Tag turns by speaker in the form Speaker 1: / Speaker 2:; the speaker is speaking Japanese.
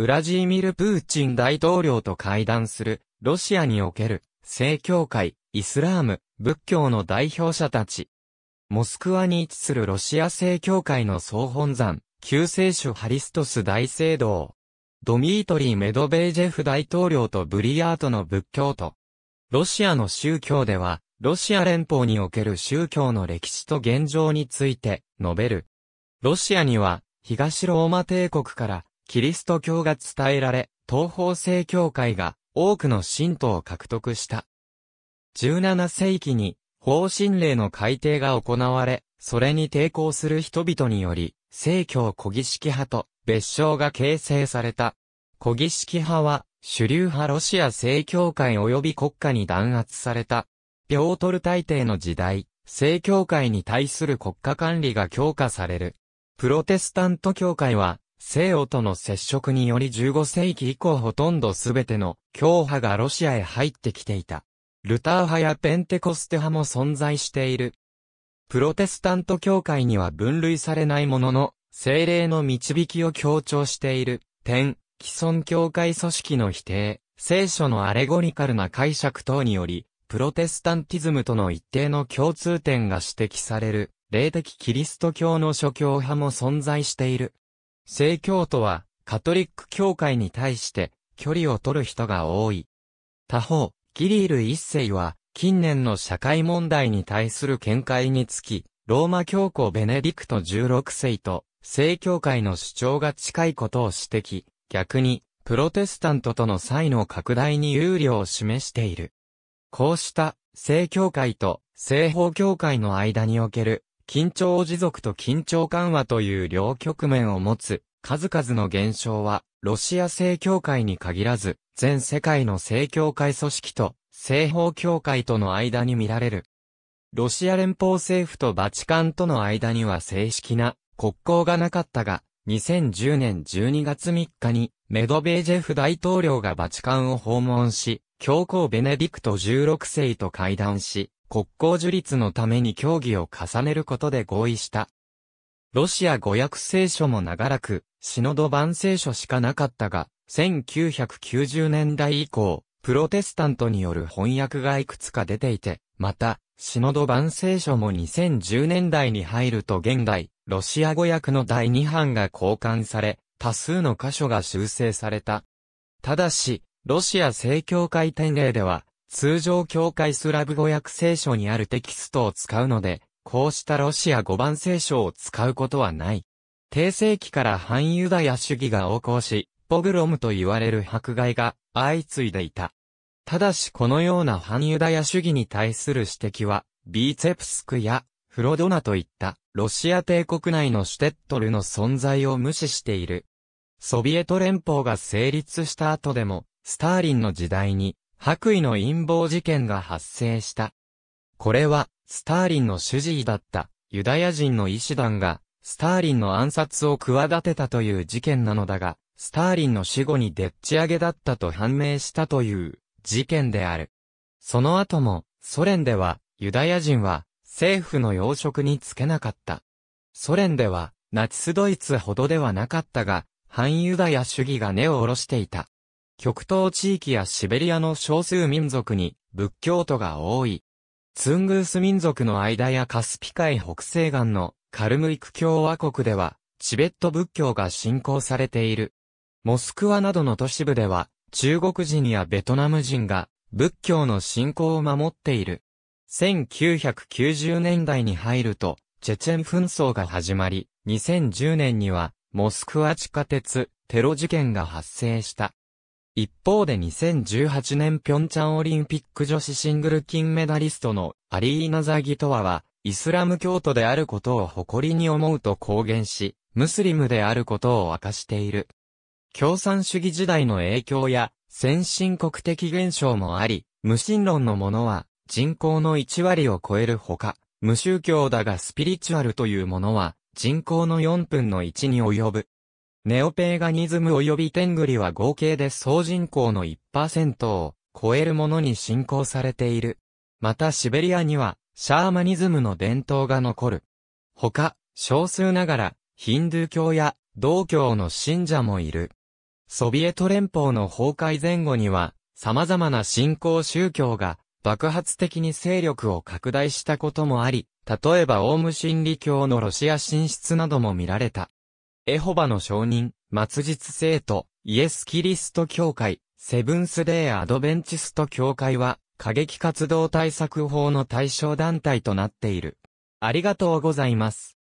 Speaker 1: ウラジーミル・プーチン大統領と会談する、ロシアにおける、正教会、イスラーム、仏教の代表者たち。モスクワに位置するロシア正教会の総本山、救世主ハリストス大聖堂。ドミートリー・メドベージェフ大統領とブリヤートの仏教徒。ロシアの宗教では、ロシア連邦における宗教の歴史と現状について述べる。ロシアには、東ローマ帝国からキリスト教が伝えられ、東方正教会が多くの信徒を獲得した。17世紀に法神令の改定が行われ、それに抵抗する人々により、正教古儀式派と別称が形成された。古儀式派は主流派ロシア正教会及び国家に弾圧された。ピョートル大帝の時代、正教会に対する国家管理が強化される。プロテスタント教会は西欧との接触により15世紀以降ほとんどすべての教派がロシアへ入ってきていた。ルター派やペンテコステ派も存在している。プロテスタント教会には分類されないものの、精霊の導きを強調している点、既存教会組織の否定、聖書のアレゴリカルな解釈等により、プロテスタンティズムとの一定の共通点が指摘される、霊的キリスト教の諸教派も存在している。聖教徒は、カトリック教会に対して、距離を取る人が多い。他方、キリール一世は、近年の社会問題に対する見解につき、ローマ教皇ベネディクト16世と、聖教会の主張が近いことを指摘、逆に、プロテスタントとの差異の拡大に憂慮を示している。こうした、聖教会と西方教会の間における緊張持続と緊張緩和という両局面を持つ、数々の現象は、ロシア正教会に限らず、全世界の正教会組織と、西方教会との間に見られる。ロシア連邦政府とバチカンとの間には正式な国交がなかったが、2010年12月3日にメドベージェフ大統領がバチカンを訪問し、教皇ベネディクト16世と会談し、国交樹立のために協議を重ねることで合意した。ロシア語訳聖書も長らく、シノド版聖書しかなかったが、1990年代以降、プロテスタントによる翻訳がいくつか出ていて、また、シノド版聖書も2010年代に入ると現代、ロシア語訳の第2版が交換され、多数の箇所が修正された。ただし、ロシア正教会典礼では、通常教会スラブ語訳聖書にあるテキストを使うので、こうしたロシア語版聖書を使うことはない。低世紀から反ユダヤ主義が横行し、ポグロムと言われる迫害が相次いでいた。ただしこのような反ユダヤ主義に対する指摘は、ビーツェプスクやフロドナといったロシア帝国内のシュテットルの存在を無視している。ソビエト連邦が成立した後でも、スターリンの時代に白衣の陰謀事件が発生した。これは、スターリンの主治医だった、ユダヤ人の医師団が、スターリンの暗殺を企てたという事件なのだが、スターリンの死後にでっち上げだったと判明したという事件である。その後も、ソ連では、ユダヤ人は、政府の要職につけなかった。ソ連では、ナチスドイツほどではなかったが、反ユダヤ主義が根を下ろしていた。極東地域やシベリアの少数民族に仏教徒が多い。ツングース民族の間やカスピ海北西岸のカルムイク共和国では、チベット仏教が信仰されている。モスクワなどの都市部では、中国人やベトナム人が仏教の信仰を守っている。1990年代に入ると、チェチェン紛争が始まり、2010年には、モスクワ地下鉄、テロ事件が発生した。一方で2018年平昌オリンピック女子シングル金メダリストのアリーナ・ザギトワは、イスラム教徒であることを誇りに思うと公言し、ムスリムであることを明かしている。共産主義時代の影響や、先進国的現象もあり、無神論のものは、人口の1割を超えるほか、無宗教だがスピリチュアルというものは、人口の4分の1に及ぶ。ネオペーガニズム及び天狗リは合計で総人口の1%を超えるものに信仰されている。またシベリアにはシャーマニズムの伝統が残る。他、少数ながらヒンドゥー教や道教の信者もいる。ソビエト連邦の崩壊前後には様々な信仰宗教が爆発的に勢力を拡大したこともあり、例えばオウム真理教のロシア進出なども見られた。エホバの証人、末日生徒、イエス・キリスト教会、セブンスデー・アドベンチスト教会は、過激活動対策法の対象団体となっている。ありがとうございます。